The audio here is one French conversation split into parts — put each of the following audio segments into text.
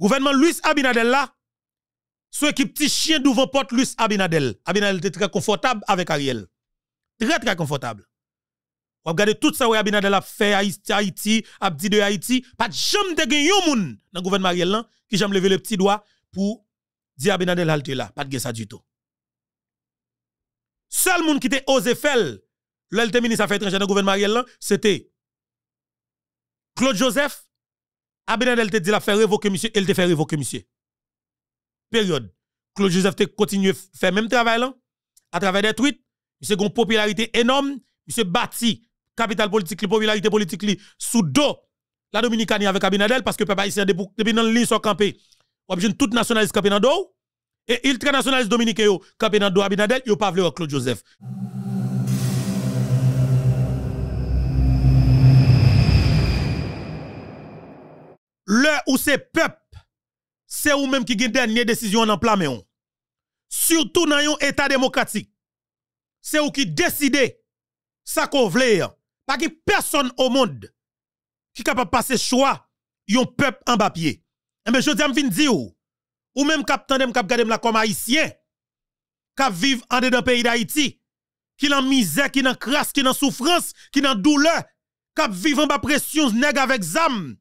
gouvernement Luis Abinadel là, sous qui petit chien devant porte Luis Abinadel. Abinadel était très confortable avec Ariel. Très très confortable. Vous regardez tout ça où Abinadel a fait Haïti, Haïti, a dit de Haïti, pas de jamais de gagner dans le gouvernement Ariel qui jamais lever le petit doigt pour dire Abinadel halte là, pas de ça du tout. Seul monde qui était osé faire le ministre fait Affaires dans le gouvernement Ariel c'était Claude Joseph Abinadel te dit la faire révoquer monsieur, elle te fait révoquer monsieur. Période. Claude Joseph te continue faire même travail là, à travers des tweets. Monsieur a popularité énorme, monsieur bâti capital politique, popularité politique sous dos la Dominicanie avec Abinadel parce que papa ici depuis dans ligne sont campé. Objeune tout nationaliste campé dans dos et ultranationaliste dominicain campé dans dos Abinadel, yo pas Claude Joseph. Le ou c'est peuple, c'est ou même qui gagne dernière décision en plan Surtout dans un état démocratique. C'est ou qui décide ça qu'on veut. Pas que personne au monde qui capable passer choix yon peuple en papier. Et ben je dis, dire, ou même cap tandem cap la comme haïtien, cap vivent en dedans pays d'Haïti, qui dans misère, qui dans crasse, qui dans souffrance, qui dans douleur, cap vivent en bas pression, nèg avec zam,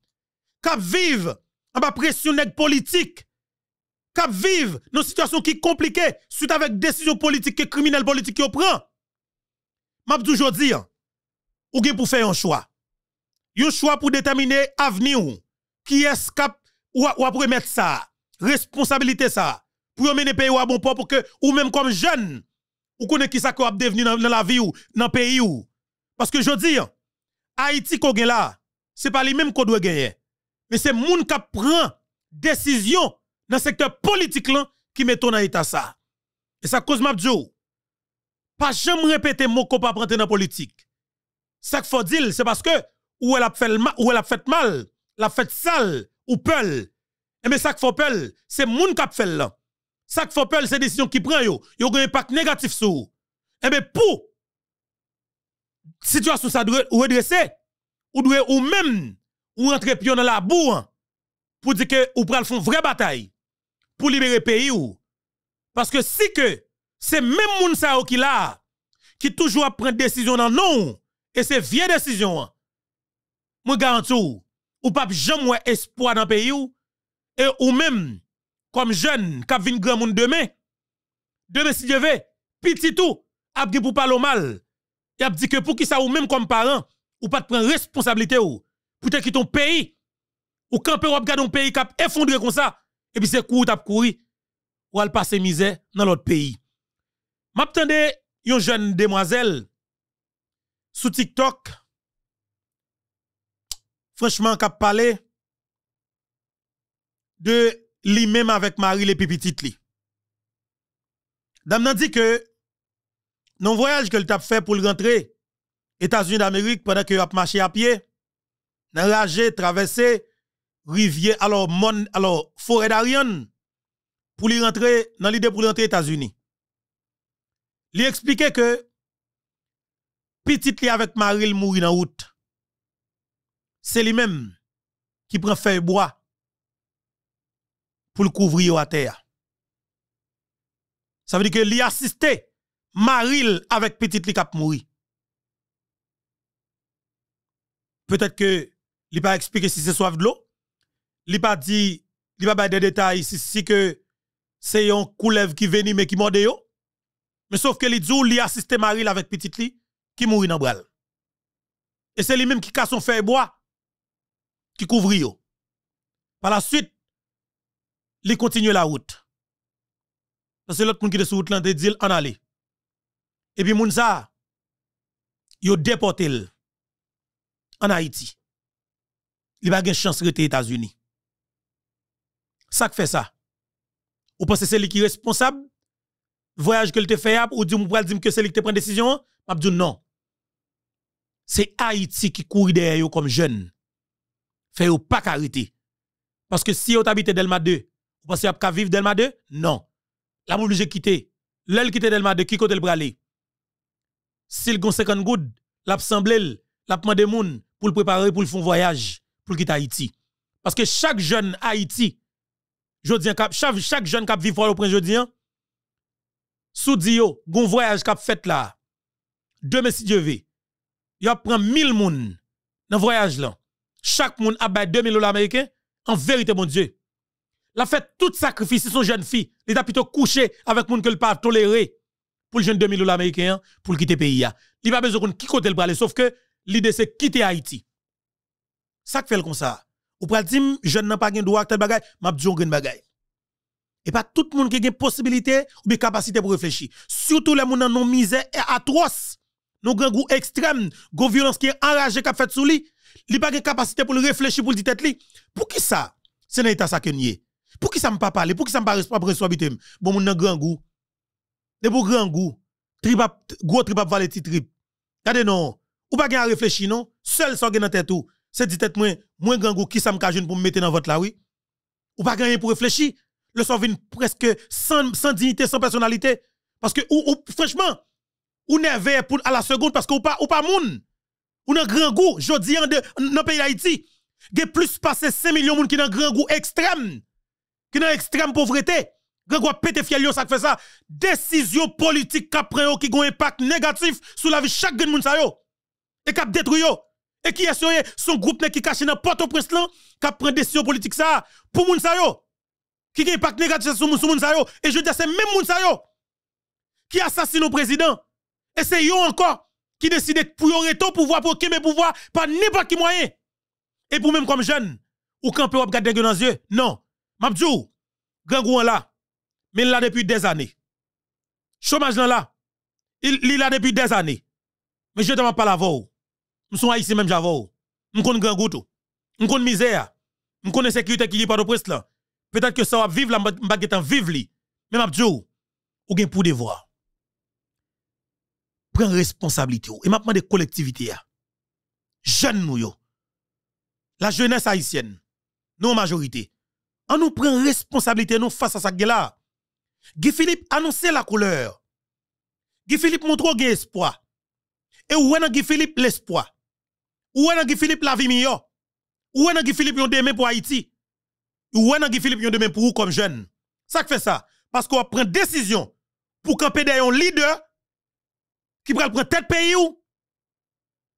kap vive en bas pression politique, kap vive dans une situation qui est compliquée suite avec décision politique et criminelles politique qui prend. M'a toujours dire, ou gen pour faire un choix. Un choix pour déterminer avenir qui est cap ou ou après ça, responsabilité ça pour mener pays à bon port pour que ou même comme jeune ou connaît qui ça qu'on devenir dans, la vie ou dans pays parce que je dis Haïti qu'on gagne là, c'est pas les même qu'on doit gagner mais c'est moun qui prend décision dans le secteur politique là qui met dans état ça. Et ça cause m'a pas jamais répéter mon qu'on pas prendre dans politique. Ça qu'il faut dire c'est parce que ou elle a fait mal, ou elle a fait mal, la fait sale ou peul. Et mais ça qu'il faut peul, c'est moun qui fait là. Ça qu'il faut peul c'est décision qui prend yo, yo un impact négatif sur. Et mais pour situation ça doit redresser ou doit ou même ou entre pion dans la boue hein, pour dire que ou pral font vraie bataille pour libérer pays ou parce que si que c'est même moun qui là qui toujours prend décision dans non et c'est vieille décision hein. moi garantis ou, ou pas jamais espoir dans pays ou et ou même comme jeune qui vinn grand monde demain demain si je veux petit tout a pour parler mal il a dit que pour qui ça ou même comme parent ou pas prendre responsabilité ou pour te quitter ton pays. Ou quand ou regarde un pays qui a effondré comme ça. Et puis c'est couru, t'as couru. Ou elle passer misère dans l'autre pays. M'attendais une jeune demoiselle sous TikTok. Franchement, qui a parlé de lui-même avec Marie les petites Je Dame dit que non voyage que le fait pour rentrer aux États-Unis d'Amérique pendant que a marché à pied dans traversé rivière alors mon alors forêt d'Ariane pour lui rentrer dans l'idée pour rentrer aux États-Unis. Lui expliquer que Petit li avec Maril mouri dans route. C'est lui-même qui prend feuille bois pour le couvrir à terre. Ça veut dire que lui assisté Maril avec Petit li cap mourir. Peut-être que il pas expliqué si c'est soif de l'eau. Il pas dit, il pas des détails si, si que c'est un coulève qui venait mais qui mordait yo. Mais sauf que li dit a assisté Marie avec petite li qui mourit dans bras. Et c'est lui-même qui casse son feu et bois qui couvre yo. Par la suite, il continue la route. Parce que l'autre monde qui est sur route là, dit en aller. Et puis moun ça, yo déporté en Haïti. Il n'y li pa gen chance rete États-Unis. Ça fait ça. Vous pensez c'est lui qui est responsable voyage que le te fait ou dit vous dire que c'est lui qui te prend décision, m'a dit non. C'est Haïti qui court derrière eux comme jeune. Fait ou pas carité. Parce que si vous habitez Delma 2, vous pensez qu'à vivre Delma 2 Non. La vous obligé quitter. L'elle quitté Delma 2, qui côté le bralé S'il gon 50 good, l'a semblé, l'a demandé moun pour le préparer pour le fond voyage pour quitter Haïti. Parce que chaque jeune Haïti, je dis, chaque, chaque jeune qui vit au prince, sous voyage qui fait là, demain si Dieu veut, il prend 1000 moun dans voyage là. Chaque moun a 2000 dollars américains, en vérité, mon Dieu. La fait tout sacrifice, son jeune fille, il a plutôt couché avec moun que le pas toléré pour le jeune 2000 dollars américains, pour quitter le pays. Il n'y a pas besoin de qui côté le bras, sauf que l'idée c'est quitter Haïti. Ça fait comme ça. Ou pral dire je n'ai pas de droit tel bagay, m'a dit on bagay. Et pas tout le monde qui a une possibilité ou bien capacité pour réfléchir. Surtout les gens qui ont misère e atroce, nos grands goûts extrêmes, go violence qui est enragée qui a fait sous lui, il pas de capacité pour réfléchir pour le tête lui. Pour qui ça C'est état ça que nier. Pour qui ça me pas parler Pour qui ça me pas pour responsabilité Bon mon grand goût. De pour grand goût. trip gros tribap valet trip. Regardez non. Ou pas gain réfléchir non, seul ça gain dans tête tout. C'est dit tête moins moins goût qui ça pour me mettre dans votre là oui. Ou pas gagner pour réfléchir. Le sort presque sans, sans, dignité, sans personnalité parce que ou, ou franchement ou nerveux pour à la seconde parce que ou pas ou pas moun. Ou nan grand goût, je en dans pays d'Haïti, a plus de 5 millions de monde qui dans grand goût extrême. Qui dans extrême pauvreté. Grand goût pété fiel ça fait ça. Décision politique qui prend qui ont un impact négatif sur la vie chaque moun sa yo. Et qui détruit et qui est eh, son groupe qui cache dans Port-au-Prince qui prend des décisions politiques ça pour moun sa yo. Qui a impact négatif sur moun et je dis c'est même moun sa yo qui assassine le président. Et c'est eux encore qui décide pour yon retour pouvoir pour un pouvoir par n'importe qui moyen. Et pour même comme jeune ou camper ou regarder dans les yeux. Non. Mabdjou, grand grand là, mais il là depuis des années. Chômage là, il là depuis des années. Mais je ne parle pas la voix. Oh. Nous sommes haïtiens même j'avoue. nous connais grand goût. Je connais misère. Je connais sécurité qui est pas de presse là. Peut-être que ça va vivre là, je vais en vivre li. Mais je ou avez pour devoir. Prends responsabilité Et maintenant des collectivités Jeunes nous yo. La jeunesse haïtienne. Nous majorité. On nous prend responsabilité nous face à ça là. Guy Philippe annonce la couleur. Guy Philippe montre qu'il espoir. Et où est Guy Philippe l'espoir? Ou est-ce que Philippe la vie meilleure? Ou est-ce que Philippe yon demain pour Haïti? Ou est-ce que Philippe yon demain pour vous comme jeune? Ça fait ça. Parce qu'on prend décision pour camper derrière un leader qui prend prendre tête pays ou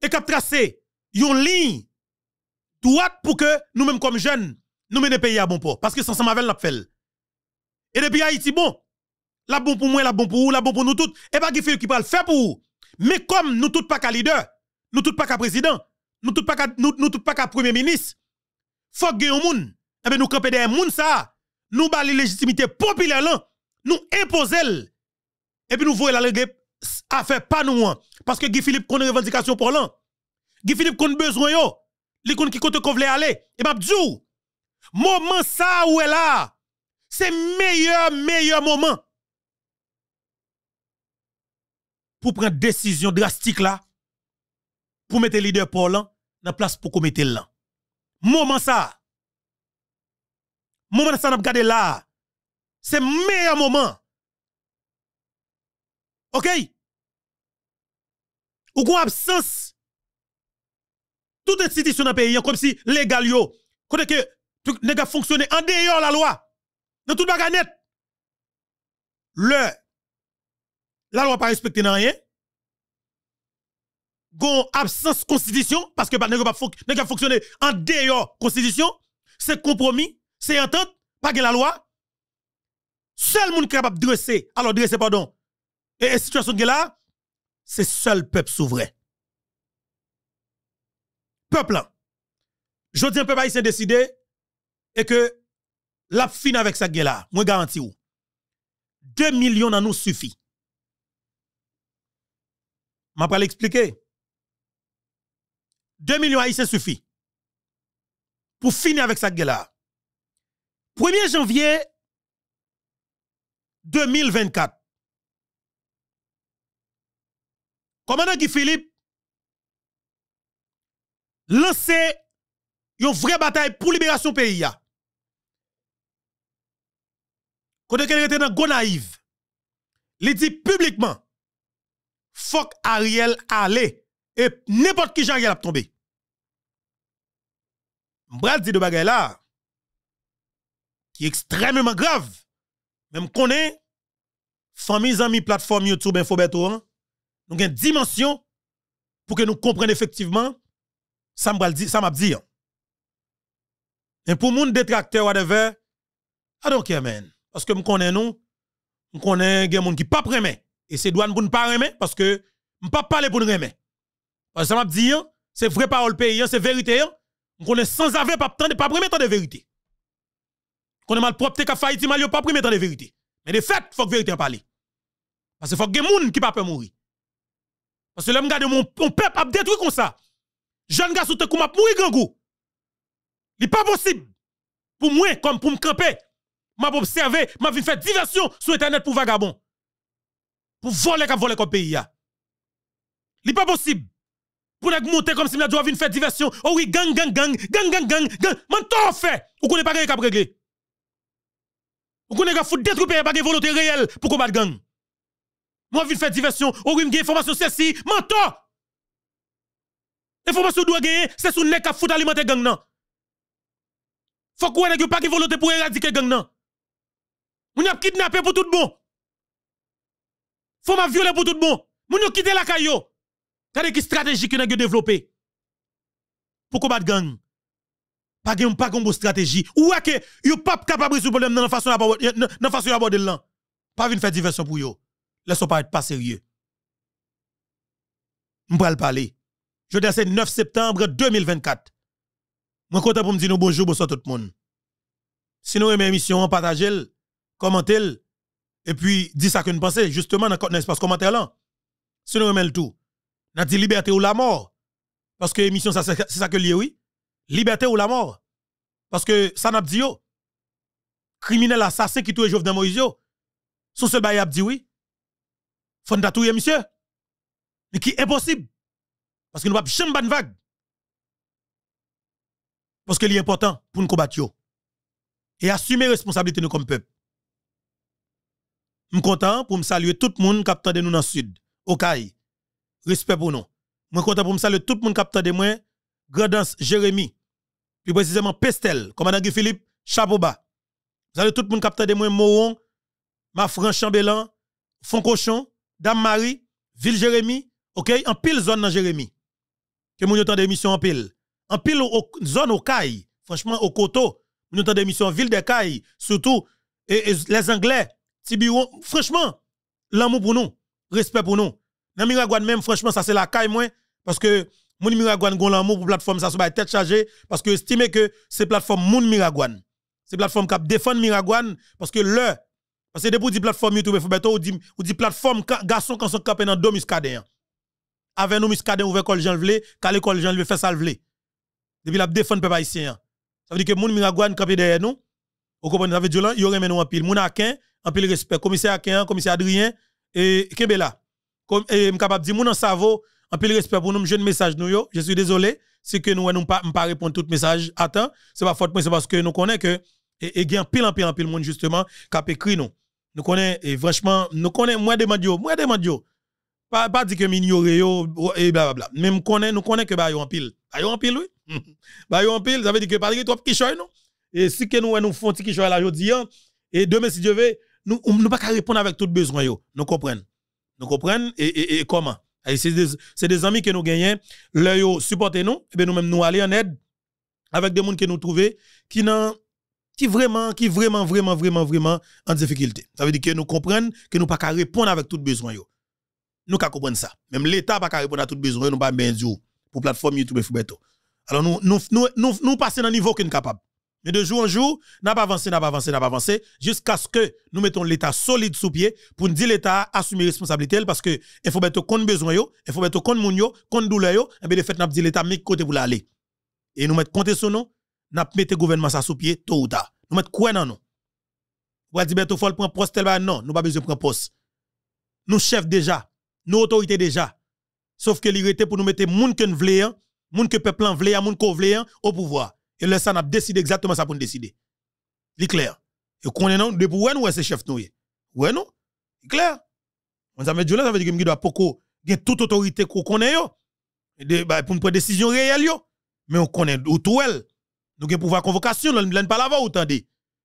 et qui tracé une ligne droite pour que nous-mêmes comme jeunes, nous menions pays à bon port. Parce que sans ça l'a fait. Et depuis Haïti, bon, la bon pour moi, la bon pour vous, la bon pour nous tous. Et pas qui Philippe qui va le faire pour vous. Mais comme nous tous pas qu'à leader, nous tous pas qu'à président, nous tout pas nous, premier ministre. Faut que un monde. Eh ben nous camper des monde ça. Nous la légitimité populaire là, nous imposer Et puis nous voyons la règle à faire pas nous hein. parce que Guy Philippe une revendication pour l'an. Guy Philippe a besoin yo. Li connaît qui côté qu'on voulait aller. Et m'a le Moment ça ou est là. C'est meilleur meilleur moment pour prendre décision drastique là pour mettre le leader Paul dans la place pour commettre là. Moment ça. Moment ça on va gardé là. C'est le meilleur moment. OK? Ou quoi absence? Toute institution dans le pays, comme si légal yo, quand que tout nèg fonctionner en dehors la loi. Dans tout bagarre Le la loi pas respectée dans rien gon absence constitution, parce que ne pas pas fonctionner en dehors constitution, c'est compromis, c'est entente, pas la loi. Seul monde capable de dresser, alors dresser, pardon, et, et situation est là, c'est seul peuple souverain. Peuple Je dis un peuple haïtien décidé et que la fin avec ça là, moi garantis 2 millions dans nous suffit. Je pas l'expliquer. 2 millions haïtiens suffit pour finir avec cette guerre-là. 1er janvier 2024. Commandant Guy Philippe lance une vraie bataille pour libération du pays. Quand il était dans Gonaïve, il dit publiquement, fuck Ariel allez !» et n'importe qui j'arrive à a tombé. M'bral dit de bagay là, qui est extrêmement grave. Même qu'on est, famille, amis, plateforme YouTube, info beto, hein? nous avons une dimension pour que nous comprenions effectivement ça m'a dit. Hein. Et pour monde détracteur, whatever, I don't care, man. Parce que me connais nous, je connais des gens qui pas Et c'est douane pour ne pas remet parce que ne pas pour ne remet. Parce que ça m'a dit, c'est vrai parole pays, c'est vérité. On connaît sans avoir pas de pas premier temps de vérité. On connaît mal propre qu'a failli mal pas premier temps de vérité. Mais de fait, il faut que vérité en parler. Parce que faut que les gens qui pas peur mourir. Parce que les gens mon, mon peuple a détruit comme ça. Jeune gars sous te m'a mourir grand goût. Il n'est pas possible pour moi comme pour me camper. M'a observé, m'a vu faire diversion sur internet pour vagabond. Pour voler qu'à voler comme pays Il n'est pas possible pour nous monter comme si nous une faire diversion. Oh oui, gang, gang, gang, gang, gang, gang, gang. Man, t'en fait. Vous connaissez pas qui régler. réglé. Vous connaissez pas foutre détruire pas de volonté réelle pour combattre gang. Moi, je faire diversion. Oh oui, information, ceci. si, t'en. Information doit gagner, c'est sous nez qui a foutu alimenter gang, non. Faut qu'on ait pas de volonté pour éradiquer gang, non. Moun a kidnappé pour tout bon. Faut m'a violer pour tout bon. Moun a quitté la caillou est la stratégie que vous développé pour combattre gang. Pas de pas une stratégie. Ou est que n'êtes pas capable de résoudre le problème dans la façon de façon aborder là. Pas de faire diversion pour vous. Laissez pas être pas sérieux. M'pral parler. Je dis c'est 9 septembre 2024. Moi content pour me dire bonjour bonsoir tout le monde. Si nous aimez l'émission, partagez-le, commentez-le et puis dites ça que vous pensez justement dans l'espace commentaire là. Si nous aimons le tout. N'a dit liberté ou la mort. Parce que émission, c'est ça que lié, oui. Liberté ou la mort. Parce que ça n'a dit oui. Criminel assassin qui touche Jovenel Moïse yo. Sous ce bail a dit oui. Fondatouille, monsieur. Mais qui est impossible. Parce que nous pas de de vague. Parce que est important pour nous combattre Et assumer responsabilité nous comme peuple. Je suis content pour me saluer tout le monde qui a nous dans le sud. Au okay respect pour nous. suis content pour me saluer tout le monde qui de moi. Gradance Jérémy, puis précisément Pestel, commandant Guy Philippe, chapeau bas. allez tout le monde qui de moi, Moron, ma France Chambellan, Foncochon, Dame Marie, Ville Jérémy, ok, en pile zone dans Jérémy. Que mon temps d'émission en pile. En pile zone au caille, franchement au coteau, mon temps d'émission ville de Caille surtout et, les Anglais, Tibiron franchement, l'amour pour nous, respect pour nous. Dans Miragouane même, franchement, ça c'est la caille moins. Parce que Moun Miragouane gon l'amour pour plateforme, ça se bat tête chargée. Parce que estimez que c'est plateforme Moun Miragouane. C'est plateforme qui défend Miragouane. Parce que le, parce que depuis la plateforme YouTube, ou dit, ou plateforme garçon quand son capé dans deux muscadins. Avec nous muscadins ouvert col Jean Vlé, calé col Jean Vlé, fait ça Vlé. Depuis la défendre peuple haïtien. Ça veut dire que Moun Miragouane capé derrière nous. Vous comprenez, ça veut dire, il y aurait nous en pile. Moun Akin, en pile respect. Commissaire Akin, commissaire Adrien, et Kembela comme suis eh, capable dire mon en cerveau en pile respect pour nous jeune message nous yo je suis désolé si que nous nous pas pas répondre tout message attends c'est pas faute moi c'est parce que nous connaissons que et eh, en eh, pile en pile en pile monde justement qui a écrit nous nous connaissons et franchement nous connaissons moi demande yo moi demande yo pas pas dire que m'ignorer yo et bla même connaît nous connaissons que bah yo en pile bah, y yo en pile oui bah yo en pile ça veut dire que pas trop qui choy et si que nous nous font qui choy là aujourd'hui hein, et demain si Dieu veut nous nous pas répondre avec tout besoin yo nous comprenons nous comprenons et, comment. C'est des, amis que nous gagnons. ils supporter nous. Et eh nous même nous, allons en aide avec des gens que nous trouvons qui n'ont qui vraiment, qui vraiment, vraiment, vraiment, vraiment en difficulté. Ça veut dire que nous comprenons que nous ne pouvons pas répondre avec tout besoin. Yo. Nous ne comprendre ça. Même l'État ne peut pas répondre à tout besoin, nous ne pas bien pour la plateforme YouTube et Alors nous, nous, nous, passons dans le niveau que nous sommes mais de jour en jour, n'a pas avancé, n'a pas avancé, n'a pas avancé, jusqu'à ce que nous mettons l'État solide sous pied pour nous dire l'État assumer responsabilité parce que il faut mettre compte besoin il faut mettre compte moun compte douleur et bien le fait n'a dit l'État mais côté pour aller. Et nous mettre compte son nom, n'a mettre gouvernement sous pied tôt ou tard. Nous mettre quoi dans nous. allez dire bientôt faut prendre poste non, nous pas besoin de prendre poste. Nous chefs déjà, nous autorités déjà. Sauf que l'irrité pour nous mettre moun que nous veulent, hein, moun que peuple en voulait, hein, moun qu'on hein, au pouvoir. Et là, ça n'a décidé exactement ça pour nous décider. C'est clair. Et qu'on est non, de où est-ce chef nous Ouais, non? C'est clair. On ça veut dire ça veut dire que doit poko, toute autorité qu'on connaît yo. De, bah, pour une décision réelle yo. Mais on connaît tout elle. Nous avons pouvoir convocation, on ne parle pas autant de.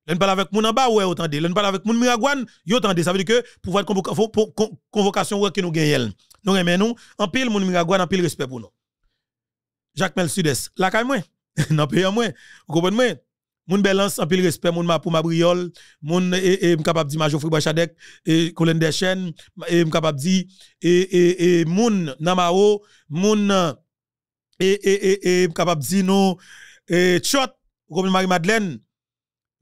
On ne avec mon en bas, ouais, autant de. On ne parle avec mon miragouane, yo autant de. Ça veut dire que pouvoir convocation, ouais, que nous gagnons. Nous, mais nous, en pile, mon miragouane, en pile respect pour nous. Jacques Mel Sudest, la caille dans pays moi, vous comprenez moi mon balance en pile respect mon ma pou ma briole mon et et capable dire major Fribourg et Colin Deschen et capable dire et et et mon namao mon et et et et capable dire non et chot vous comprenez Marie Madeleine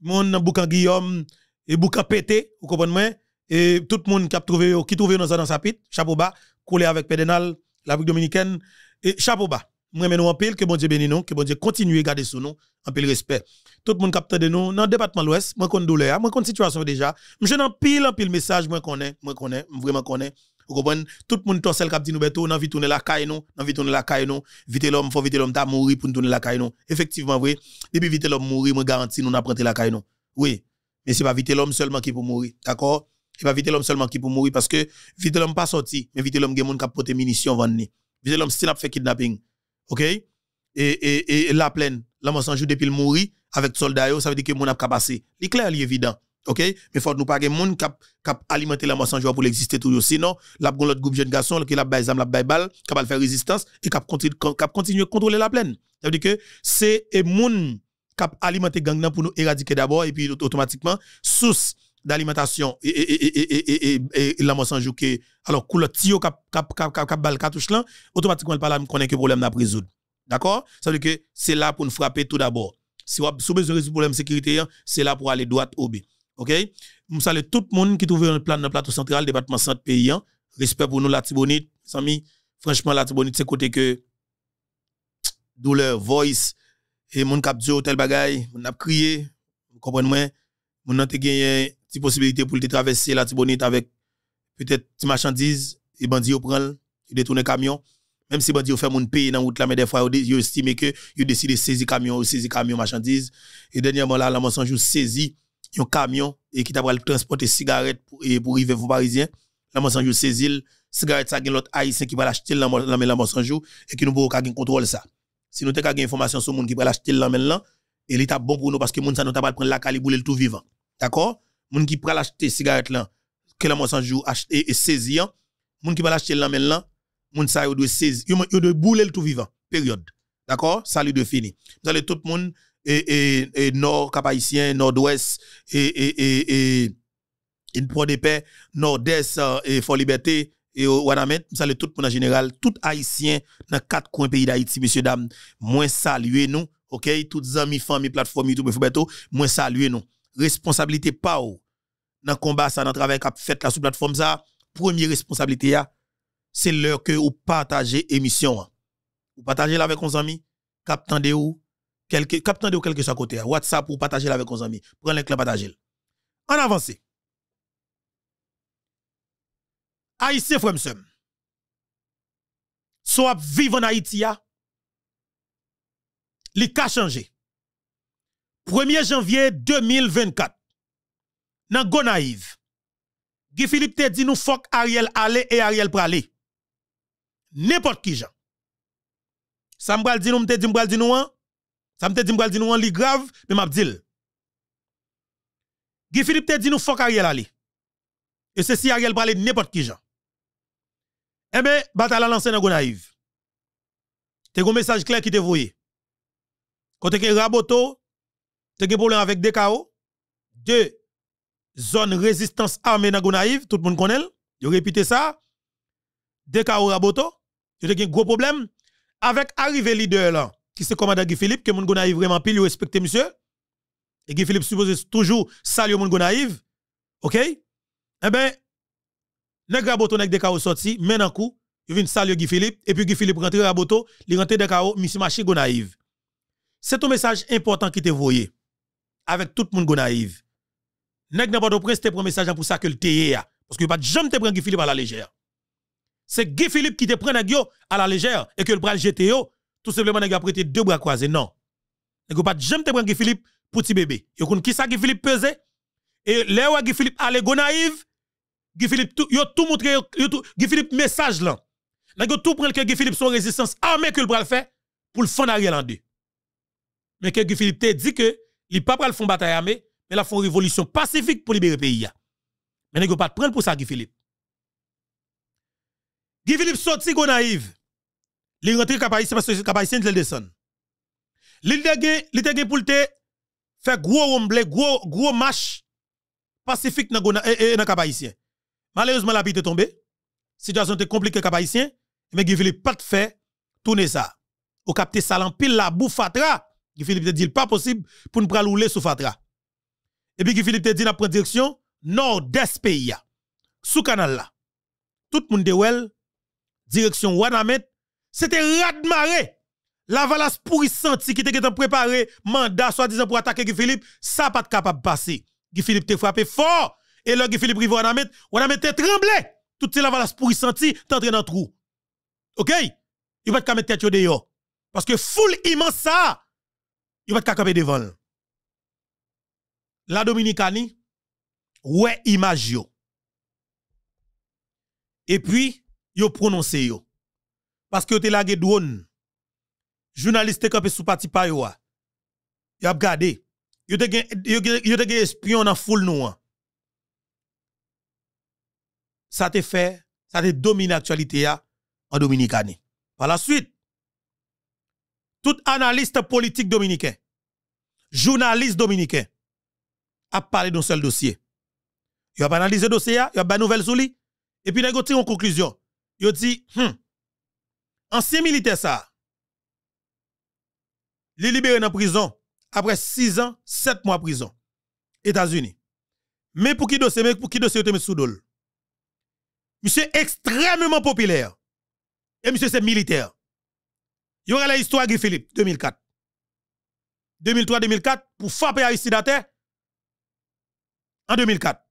mon boucan Guillaume et boucan pété vous comprenez moi et tout le monde qui a trouvé qui trouvé dans sa dans sa pit chapeau bas coulé avec Pédénal la République dominicaine et chapeau bas moi, nous en pile, que bon Dieu bénisse nous, que bon Dieu continue à garder sous nous, en pile respect. Tout le monde capte de nous, dans le département de l'Ouest, moi, connais douleur, moi, connais situation déjà. Je n'en pile, en pile message, moi, connais, moi, connais, vraiment connais. Vous comprenez? Tout le monde, toi, celle qui dit nous, on a envie la caille, non, on a envie la caille, non, vite l'homme, faut vite l'homme, t'as mouru pour tourner la caille, non. Effectivement, vrai, depuis vite l'homme mourir, moi, garantis, nous, on a la caille, non. Oui. Mais c'est pas vite l'homme seulement qui peut mourir, d'accord? C'est pas vite l'homme seulement qui peut mourir, parce que vite l'homme pas sorti, mais vite l'homme, qui a porté munitions, vendre. Vite l'homme, s'il a fait kidnapping. OK et, et, et la plaine la mon depuis le mourir avec soldat ça veut dire que mon a passé c'est clair c'est évident OK mais faut nous pas que monde cap cap alimenter la sanjou pour l'exister toujours sinon la gon l'autre groupe jeune garçon qui la baise la faire résistance et cap continuer cap contrôler la plaine ça veut dire que c'est et qui cap alimenter gang pour nous éradiquer d'abord et puis automatiquement sous d'alimentation et, la sans que alors couleur tio cap cap bal cartouche là automatiquement on là me connaît que problème n'a résoudre d'accord ça veut dire que c'est là pour nous frapper tout d'abord si vous avez besoin de résoudre problème sécurité c'est là pour aller droit au B OK nous salue tout le monde qui trouve un plan dans plateau central département centre Paysan. Hein. respect pour nous la Tibonite amis franchement la Tibonite c'est côté que douleur voice et mon cap tel bagay mon a crié vous comprenez moi mon gagné possibilité pour le traverser la Tibonite avec peut-être des marchandises, et bandits au prendre, ils détournent camion. Même si bandits fait mon pays dans route là, mais des fois, ils estiment que ils décident de saisir camion, saisir camion marchandises. Et dernièrement là, la mensonge saisi un camion et qui t'a transporter cigarettes pour, et pour arriver aux Parisiens. La mensonge saisit cigarette ça l'autre haïtien qui va l'acheter là la mensonge et qui nous pourra aucun contrôle ça si nous t'as des information sur monde qui va l'acheter là là et l'état bon pour nous parce que monde ça nous t'a pas prendre la calibre tout vivant d'accord moun qui pral acheter cigarette là la sans jour acheter et saisir moun qui pral acheter là maintenant moun ça yo doit saisir yo doit bouler tout vivant période d'accord Salut de fini vous allez tout le monde et, nord cap haïtien nord-ouest et et et, une proie de paix nord-est euh, et fort liberté et Wanamet, vous tout le monde en général, tout haïtien dans quatre coins pays d'Haïti, messieurs, dames, moins saluer nous, ok, toutes amis, familles, plateformes, YouTube, moins saluer nous. Responsabilité pas ou dans combat ça dans travail a fait la sous plateforme ça première responsabilité c'est l'heure que vous partagez l'émission. vous hein. partagez avec vos amis captain de ou quelque chose à quelque côté hein. WhatsApp pour partagez avec vos amis prenez le partager en avance Haïtien frère soit vivant en Haïti les cas changé 1er janvier 2024 dans go naïve. Guy Philippe te dit nous faut Ariel aller et Ariel prale. N'importe qui Jean. Ça me dit nous m'te dit m'bral dit nous hein. Ça me dit m'bral dit nous an hein, li grave mais m'a dit. Guy Philippe te dit nous faut Ariel aller. Et ceci Ariel prale n'importe qui Jean. Eh ben bataille a lancé dans go naïve. Te un message clair qui te voyé. Quand te raboto, as un problème avec DKO. Deux, zone résistance armée dans Gonaïve, tout le monde connaît, Vous répétez ça. Dekao Raboto, vous avez un gros problème avec arrivé leader là, qui c'est commandant Guy Philippe que mon Gonaïve vraiment pile, respecté monsieur. Et Guy Philippe suppose toujours saluer mon Gonaïve. OK Eh ben nèg Raboto nèg Dekao sorti, maintenant coup, il vient saluer Guy Philippe et puis Guy Philippe rentre Raboto, il rentre Dekao, Missi Machi Gonaïve. C'est un message important qui te voyé avec tout le monde Gonaïve nèg n'a pas au prince te message pour ça que le teye parce que pas jamais te prend Guy Philippe à la légère. C'est Guy Philippe qui te prend nèg yo à la légère et que le bras jeté yo tout simplement nèg a prêté deux bras croisés non. Nèg pas jamais te prend Guy Philippe pour petit bébé. Yo kon qui ça Guy Philippe pesé et là Guy Philippe allé go naïve Guy Philippe tout, yo tout montré yo tout Guy Philippe message là. Nèg tout prend que Guy Philippe son résistance armée que le bras fait pour le fond arrière en deux. Mais que Guy Philippe te dit que il pas le fond bataille armée mais la font révolution pacifique pour libérer le pays. Mais ne pas prendre pour ça Guy Philippe. Guy Philippe sorti go naïve. Il rentre capable parce que capable de descendre. Il était pour te faire gros romble, gros gros match pacifique dans le eh, eh, cap Malheureusement la pite est tombée. Situation est compliquée Cap-Haïtien, mais Guy Philippe pas de faire tourner ça. Au capter ça pile la bouffatra. Guy Philippe te dit pas possible pour nous prendre rouler sous fatra. Et puis Philippe te dit, n'a prendre direction nord-est pays. Sous canal là. Tout le monde de direction Wanamet, c'était Radmaré. La valas senti. qui était préparé mandat soi-disant pour attaquer Guy Philippe, ça pas capable de passer. Guy Philippe te frappé fort. Et là, Guy Philippe arrive Wanamet, Wanamet te tremblé. Tout la valas pourrissante t'entre dans le trou. OK? Il va te mettre tête dehors. Parce que foule immense ça, il va te capable devant la Dominicanie, ouais, image Et puis, yo prononce yo. Parce que yo te lage drone. Journaliste campé sous parti pa yo. Ah. Yo ap gade. Yo te gen, yo, te espion nan foule nou Ça ah. te fait, ça te domine l'actualité ah, en Dominicanie. Par la suite, tout analyste politique dominicain, journaliste dominicain, à parler d'un seul dossier. Il a analysé le dossier, ils ont nouvelle sur lui. Et puis, il a tiré en conclusion. il dit, hmm, ancien militaire ça, libéré dans prison après 6 ans, 7 mois de prison. États-Unis. Mais pour qui dossier, mais pour qui dossier te mis sous dol? Monsieur extrêmement populaire. Et monsieur c'est militaire. Il y aura la histoire de Philippe 2004. 2003-2004 pour frapper Aristide à terre en 2004.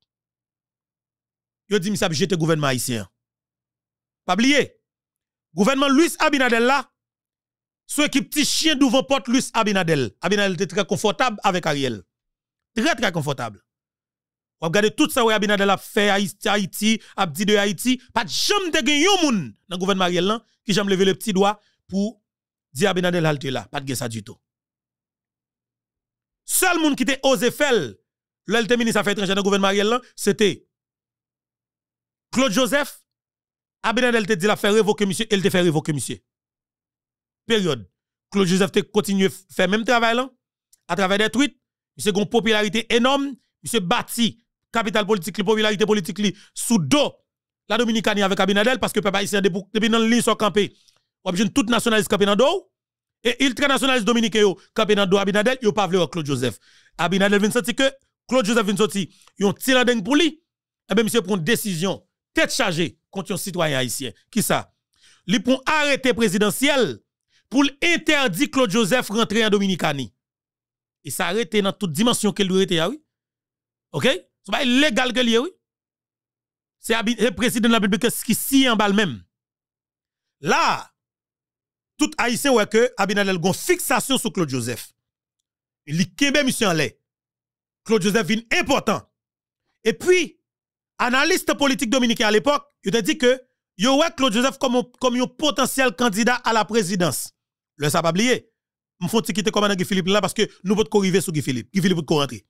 Yo dit m'sa le gouvernement haïtien. Pas oublier. Gouvernement Luis Abinadel là, un petit chien devant porte Luis Abinadel. Abinadel était très confortable avec Ariel. Très très confortable. Vous regardé tout ça où Abinadel a fait Haïti, Haïti, a de Haïti, pas jamais de gagner moun dans gouvernement Ariel qui ont lever le petit doigt pour dire Abinadel halte là, pas de ça du tout. Seul monde qui était osé faire le ministre fait fait étrangères dans le gouvernement c'était Claude Joseph, Abinadel te dit la faire révoquer monsieur, elle te fait révoquer monsieur. Période. Claude Joseph te continue faire même travail là, à travers des tweets. Monsieur a une popularité énorme, monsieur bâti capital politique, popularité politique sous dos la Dominicanie avec Abinadel parce que peuple haïtien depuis dans l'île sont campé. Obligé tout nationaliste campé dans dos. Et ultranationaliste dominicain campé dans dos Abinadel, a pas avec Claude Joseph. Abinadel vient sentir que Claude Joseph ont sorti, yon dengue pour lui. Eh bien, monsieur prend une décision, tête chargée contre un citoyen haïtien. Qui ça? Li prend arrêté présidentiel pour interdire Claude Joseph rentrer en Dominicani. Et ça arrête dans toute dimension qu'elle lui être, ah oui. OK? C'est pas illégal que lié, oui. C'est le président de la République qui s'y en bas même. Là, tout haïtien ouais que Abinadel gon fixation sur Claude Joseph. Il kembe monsieur en Claude Joseph est important. Et puis, analyste politique dominicain à l'époque, il a dit que yo ouais Claude Joseph comme comme un potentiel candidat à la présidence. Le ça pas oublier. Me qu'il quitter commandant Guy Philippe là parce que nous pouvons arriver sur Guy Philippe. Guy Philippe peut rentrer.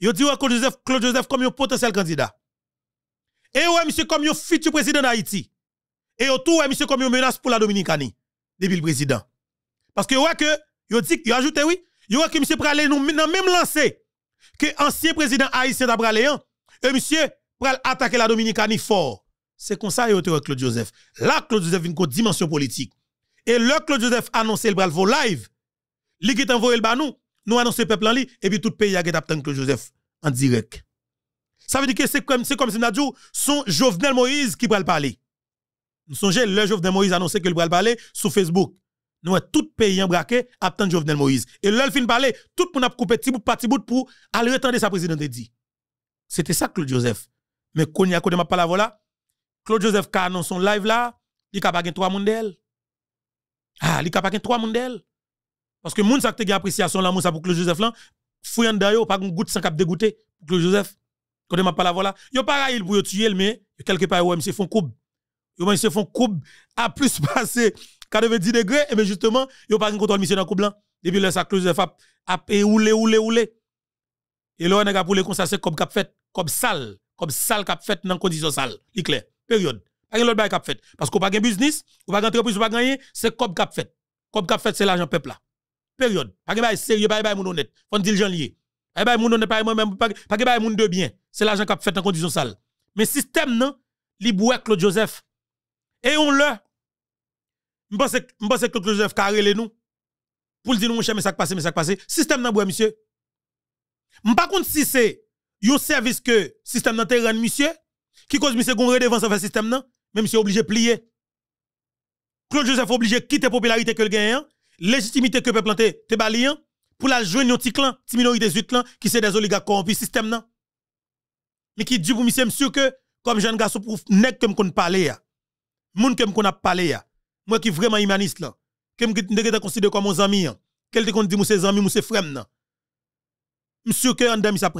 Yo dit ouais Claude Joseph, Claude Joseph comme un potentiel candidat. Et ouais monsieur comme un futur président d'Haïti. Et yo tout ouais monsieur comme une menace pour la Dominicanie depuis le président. Parce que ouais que il dit yo ajouté oui, yo a que monsieur Pralé nous même lancé que ancien président haïtien d'Abraléan, hein. et monsieur, pral attaquer la Dominicanie fort. C'est comme ça, il y Claude Joseph. Là, Claude Joseph a une dimension politique. Et le Claude Joseph annonce le bral vos live. Li qui t'envoie le banou, nous annonçons le peuple en li, et puis tout le pays a été Claude Joseph en direct. Ça veut dire que c'est comme, c'est comme si nous son Jovenel Moïse qui pral parler. Nous que le Jovenel Moïse annonce que le pral parler sur Facebook nous tout pays en braqué attend Jovenel Moïse et là fin parler tout monde a coupé petit bout parti bout pour aller attendre sa présidente dit c'était ça Claude Joseph mais qu'on y a côté m'a pas la Claude Joseph qui annonce son live là il a pas trois monde ah il a pas trois monde parce que moun ça te gagne appréciation l'amour ça pour Claude Joseph là fouillant dayo pas un goutte sans cap dégoûté pour Claude Joseph quand m'a pas la voilà yo pareil pour tuer mais quelque part ouais monsieur font coupe yo monsieur font coupe à plus passer 90 degrés, et bien justement, il n'y a pas de contrôle mission dans le coup blanc. Hein. Et puis, le sac Joseph a, a roulé, roulé, Et là, on a pour les constats, comme cap fait, comme sale, comme sale cap fait dans condition sale. C'est clair. Période. Pas l'autre bail cap fait. Parce qu'on pas de business, on pas entreprise, on pas gagner, c'est comme cap fait. Comme cap fait, c'est l'argent peuple là. Période. Pas de bail sérieux, pas de bail mon honnête. Faut dire j'en lié. Pas de bail honnête, pas moi-même, pas de bail de bien. C'est l'argent cap fait dans condition sale. Mais système, non, li Claude Joseph. Et on le, je pense que Claude Joseph Carré nous. Pour le dire, mon cher, mais ça passe, mais ça passe. Système n'a pas monsieur. Je ne sais pas si c'est un service que le système pas terrain, monsieur, qui cause monsieur qu'on redevance avec le système, Mais monsieur obligé de plier. Claude Joseph est obligé de quitter la popularité que le gagne, hein. légitimité que planter, planter te lié. Hein. pour la joindre un petit clan, une minorité de clan, qui c'est des oligarques corrompus, système, nan. Mais qui dit pour monsieur, monsieur, que comme jeune garçon, pour nek que me parler, moun que me ya moi qui vraiment humaniste là, que me considéré comme mon ami, hein. qu'elle te dit ses amis, mon frères là. Monsieur que ça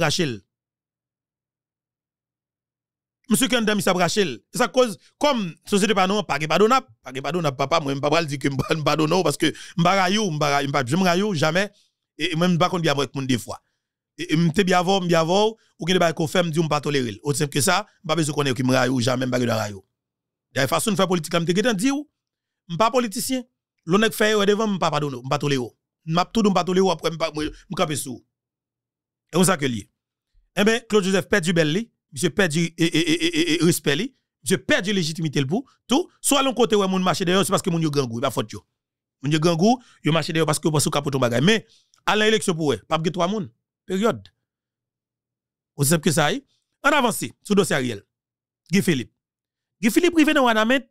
Monsieur que ça C'est Ça cause comme société pas non, pas pardonnable, pas pardonnable papa, moi même pas dire que me parce que m'barayou, m'barayou, pas je jamais et même pas qu'on de avec monde des fois. Et m'te bien bien ou pas tolérer. que ça, pas besoin jamais D'ailleurs façon de faire politique, m'te dit pas politicien. L'on fait fait devant, m'pas pas pardonner, je pas tolérer. Je pas tout, je pas tolérer après me camper sous. Et on ça que lié. Eh ben, Claude Joseph perd du bel li, monsieur perd du e, e, e, respect li, monsieur perd du légitimité pour tout. Soit l'on côté où moun marché d'ailleurs, c'est parce que moun yo gangou, pas faute yo. Moun yo gangou, yo marché d'ailleurs parce que parce que capote bagay. Mais à l'élection pour pas que trois moun. Période. Vous savez que ça y On avance sous dossier Ariel. Guy Philippe. Guy Philippe, privé vient dans Wanamet,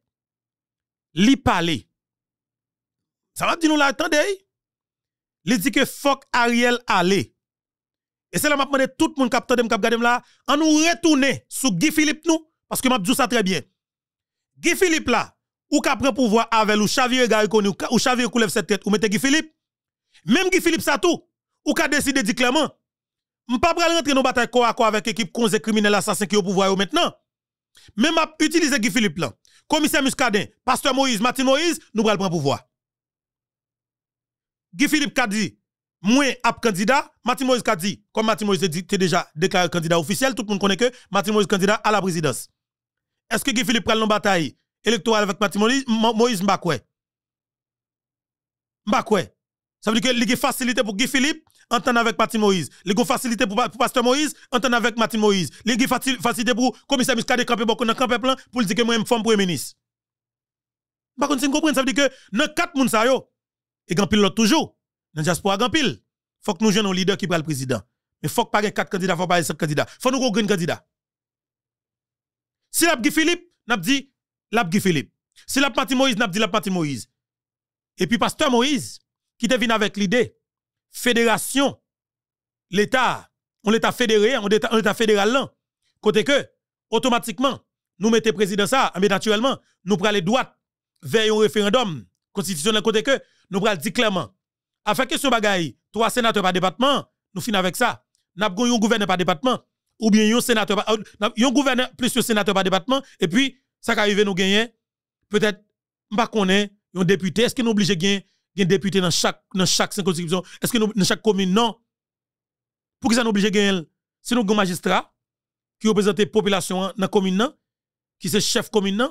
li parler. Ça m'a dit nous là, attendez, Il dit que fuck Ariel allez. Et c'est là m'a demandé tout le monde qui attendait regarder là, on nous retourner sous Guy Philippe nous parce que m'a dit ça très bien. Guy Philippe là, ou qui prend pouvoir avec ou Xavier Gary ou Xavier Koulev cette tête ou mettez Guy Philippe. Même Guy Philippe ça tout ou qu'a décidé de dire clairement m'a pas à rentrer dans bataille quoi à avec équipe criminelle criminel assassin qui au pouvoir maintenant. Même m'a utiliser Guy Philippe là commissaire Muscadin, pasteur Moïse, Martin Moïse, nous prenons le pouvoir. Guy Philippe Kadi, moins ap candidat, Martin Moïse Kadi, comme Martin Moïse dit, es déjà déclaré candidat officiel, tout le monde connaît que Martin Moïse candidat à la présidence. Est-ce que Guy Philippe prend la bataille électorale avec Martin Moïse, Moïse Mbakwe? Mbakwe. Ça veut dire que a facilité pour Guy Philippe entendre avec Martin Moïse. Les gon facilité pour, pasteur Moïse, entendre avec Martin Moïse. Les gon facilité pour commissaire Miskade de beaucoup dans campé plan pour dire que moi me forme premier ministre. Par contre, si vous ça veut dire que dans quatre moun et grand pile l'autre toujours. Dans diaspora grand pile. Faut que nous jouions un leader qui prend le président. Mais faut pas quatre candidats, faut pas cinq candidats. Faut nous gon candidat. Si l'a Philippe, n'a dit l'a Philippe. Si l'a Moïse, n'a dit l'a Moïse. Et puis pasteur Moïse qui devine avec l'idée fédération, l'État, on l'État fédéré, on l'État, fédéral là, côté que, automatiquement, nous mettez président ça, mais naturellement, nous prenons les droits vers un référendum constitutionnel, côté que, nous prenons dit clairement, afin que ce bagaille, trois sénateurs par département, nous finissons avec ça. Nous avons un gouverneur par département, ou bien un sénateur, euh, un gouverneur plus un sénateur par département, et puis, ça qui arrive, nous gagnons, peut-être, je ne sais pas, un député, est-ce qu'il nous obligé de gagner y a député dans chaque, dans chaque circonscription. Est-ce que nous, dans chaque commune? Non. Pour qui ça nous oblige à Si nous avons un magistrat qui représente la population hein, dans la commune, qui est chef commune,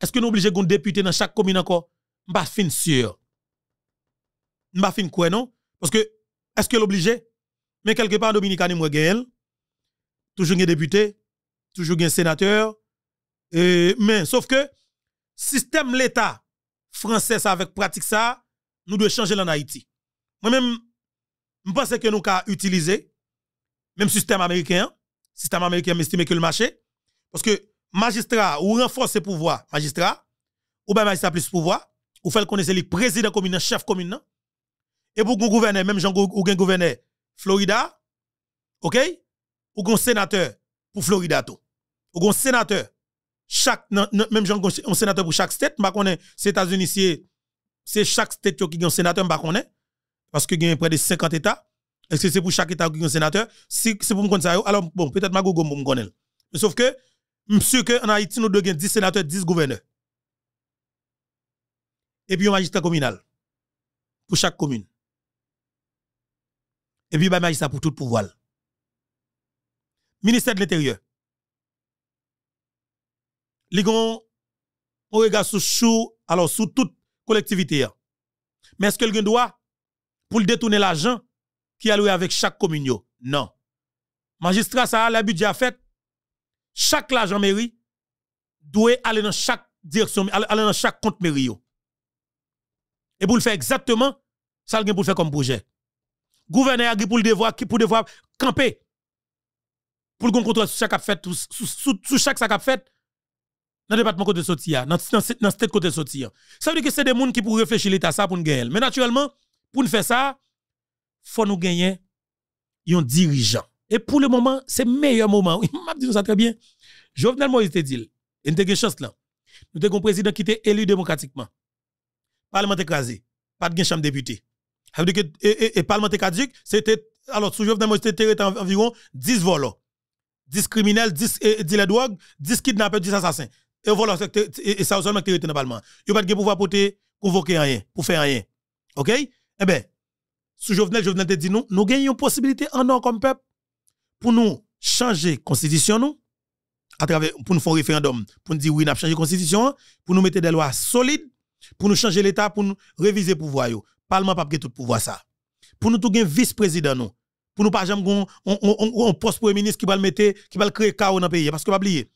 est-ce que nous obligés à un député dans chaque commune encore? Je ne suis pas sûr. Je ne suis pas non? Parce que, est-ce que l'oblige Mais quelque part, en Dominicaine, nous toujours un député, toujours un sénateur. mais, sauf que, système l'État français avec pratique ça, nous devons changer en Haïti. Moi-même, je pense que nous avons utilisé même système américain, système américain estime que le marché, parce que magistrat ou renforce pouvoir, magistrat, ou bien magistrat plus pouvoir, ou fait connaître le président le chef commun. et pour qu'on gouverneur, même Jean gouverneur Florida, ok, ou qu'on sénateur pour Florida tout, ou qu'on sénateur, chaque, même Jean sénateur pour chaque state, ma qu'on les États-Unis, c'est chaque state qui a un sénateur, je ne parce que Parce qu'il y a près de 50 États. Est-ce que c'est pour chaque État qui a un sénateur? Si c'est pour me connaître alors bon, peut-être que je me vous Mais sauf que, monsieur, en Haïti, nous avons 10 sénateurs, 10 gouverneurs. Et puis un magistrat communal. Pour chaque commune. Et puis un magistrat pour tout pouvoir. Ministère de l'Intérieur. Ligon, on regarde sous chou, alors sous toute collectivité. Mais est-ce que a droit pour détourner l'argent qui est alloué avec chaque communion Non. Magistrat, ça a le budget fait. Chaque l'argent mairie doit aller dans chaque direction, aller dans chaque compte mairie. Et pour le faire exactement, ça le pour le faire comme projet. Gouverneur a pour le devoir, pour devoir camper. Pour le contrôle sur chaque fait, sous, chaque sac fait, dans le département côté sortir, dans dans state côté sortir. Ça veut dire que c'est des gens qui pour réfléchir l'état ça pour nous gagner. Mais naturellement, pour nous faire ça, il faut nous gagner un dirigeant. Et pour le moment, c'est le meilleur moment. Il m'a dit ça très bien. Jovenel Moïse te dit, il une chance là. Nous avons un président qui était élu démocratiquement. Parlement écrasé. Pas de chambre député. Ça veut dire que et, parlement caduc c'était alors sous Jovenel Moïse a environ 10 volants. 10 criminels, 10 dealers 10 kidnappés, 10 assassins et voilà et ça seulement que dans le parlement a pas de pouvoir porter convoquer rien pour faire rien OK Eh bien, sous Jovenel Jovenel te dit nous nous gagnons une possibilité en or comme peuple pour nous changer constitution nous à travers pour nous faire un référendum pour nous dire oui changé la constitution pour nous mettre des lois solides pour nous changer l'état pour nous réviser pouvoir yo parlement pas tout pouvoir ça pour nous tout un vice-président nous pour nous pas exemple, on, poste premier ministre qui va le mettre qui va créer chaos dans le pays parce que pas oublier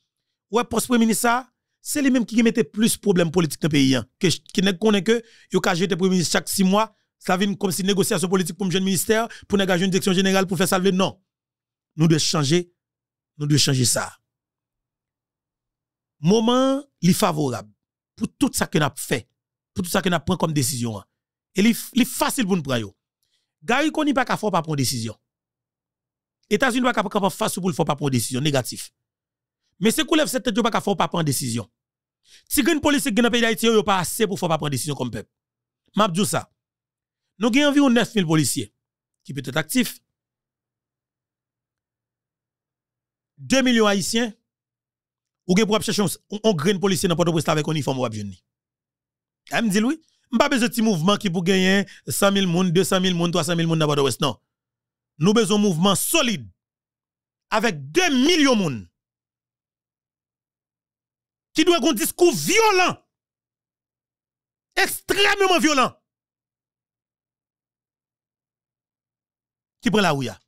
ouais poste premier ministre ça c'est les mêmes qui mettent plus de problèmes politiques dans le pays. Hein. qui ne connaît que, ils premier ministre chaque six mois, ça vient comme si négociation politique pour un jeune ministère, pour négocier une direction générale pour faire ça. Non. Nous devons changer, nous devons changer ça. Moment, les favorable pour tout ça que nous avons fait, pour tout ça que nous pris comme décision. Hein. Et il facile pour nous prendre. Gary Koni pas qu'à faire une prendre décision. États-Unis pas qu'à pas face pour faire pas décision négatif. Mais ce qu'on lève cette tête, yo pas faire pas prendre décision. Si une police qui dans pays d'Haïti, pas assez pour faire pas prendre décision comme peuple. vous dit ça. Nous avons environ 9000 policiers qui peuvent être actifs. 2 millions haïtiens ou gen pour chercher on grain policier dans Port-au-Prince avec uniforme ou abjouni. Elle me dit oui, pas besoin de petit mouvement qui pour gagner 100 000 moun, 200 000 moun, 300 000 personnes. dans Port-au-Prince non. Nous besoin mouvement solide avec 2 millions de monde qui doit avoir un discours violent, extrêmement violent, qui prend la ouïa.